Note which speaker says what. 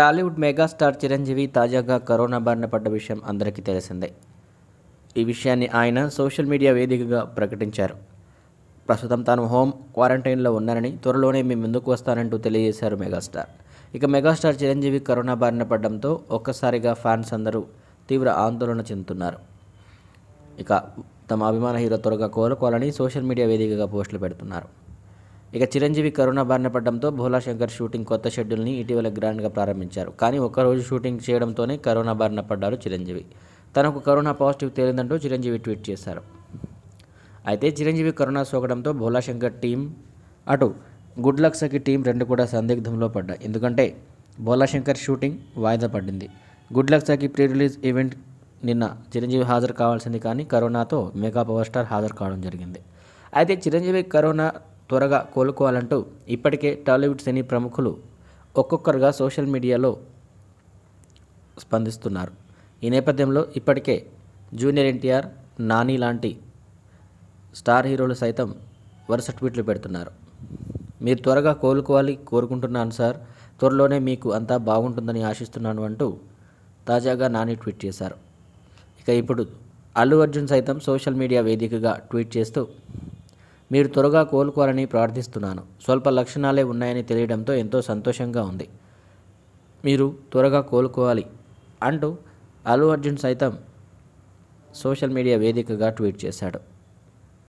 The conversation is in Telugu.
Speaker 1: టాలీవుడ్ మెగాస్టార్ చిరంజీవి తాజాగా కరోనా బారిన పడ్డ విషయం అందరికీ తెలిసిందే ఈ విషయాన్ని ఆయన సోషల్ మీడియా వేదికగా ప్రకటించారు ప్రస్తుతం తాను హోమ్ క్వారంటైన్లో ఉన్నారని త్వరలోనే మేము ఎందుకు వస్తానంటూ తెలియజేశారు మెగాస్టార్ ఇక మెగాస్టార్ చిరంజీవి కరోనా బారిన పడడంతో ఒక్కసారిగా ఫ్యాన్స్ అందరూ తీవ్ర ఆందోళన చెందుతున్నారు ఇక తమ అభిమాన హీరో త్వరగా కోలుకోవాలని సోషల్ మీడియా వేదికగా పోస్టులు పెడుతున్నారు ఇక చిరంజీవి కరోనా బారిన పడడంతో భోలా శంకర్ షూటింగ్ కొత్త షెడ్యూల్ని ఇటీవల గ్రాండ్గా ప్రారంభించారు కానీ ఒక్కరోజు షూటింగ్ చేయడంతోనే కరోనా బారిన పడ్డారు చిరంజీవి తనకు కరోనా పాజిటివ్ తేలిందంటూ చిరంజీవి ట్వీట్ చేశారు అయితే చిరంజీవి కరోనా సోకడంతో భోలా శంకర్ టీం అటు గుడ్ లక్ సఖి టీం రెండు కూడా సందిగ్ధంలో పడ్డాయి ఎందుకంటే భోలా శంకర్ షూటింగ్ వాయిదా పడింది good luck Sakhi pre release event నిన్న చిరంజీవి హాజరు కావాల్సింది కానీ కరోనాతో మెగా పవర్ స్టార్ హాజరు కావడం జరిగింది అయితే చిరంజీవి కరోనా త్వరగా కోలుకోవాలంటూ ఇప్పటికే టాలీవుడ్ సినీ ప్రముఖులు ఒక్కొక్కరుగా సోషల్ మీడియాలో స్పందిస్తున్నారు ఈ నేపథ్యంలో ఇప్పటికే జూనియర్ ఎన్టీఆర్ నాని లాంటి స్టార్ హీరోలు సైతం వరుస ట్వీట్లు పెడుతున్నారు మీరు త్వరగా కోలుకోవాలి కోరుకుంటున్నాను సార్ త్వరలోనే మీకు అంతా బాగుంటుందని ఆశిస్తున్నాను అంటూ తాజాగా నాని ట్వీట్ చేశారు ఇక ఇప్పుడు అల్లు అర్జున్ సైతం సోషల్ మీడియా వేదికగా ట్వీట్ చేస్తూ మీరు త్వరగా కోలుకోవాలని ప్రార్థిస్తున్నాను స్వల్ప లక్షణాలే ఉన్నాయని తెలియడంతో ఎంతో సంతోషంగా ఉంది మీరు త్వరగా కోలుకోవాలి అంటూ అల్లు అర్జున్ సైతం సోషల్ మీడియా వేదికగా ట్వీట్ చేశాడు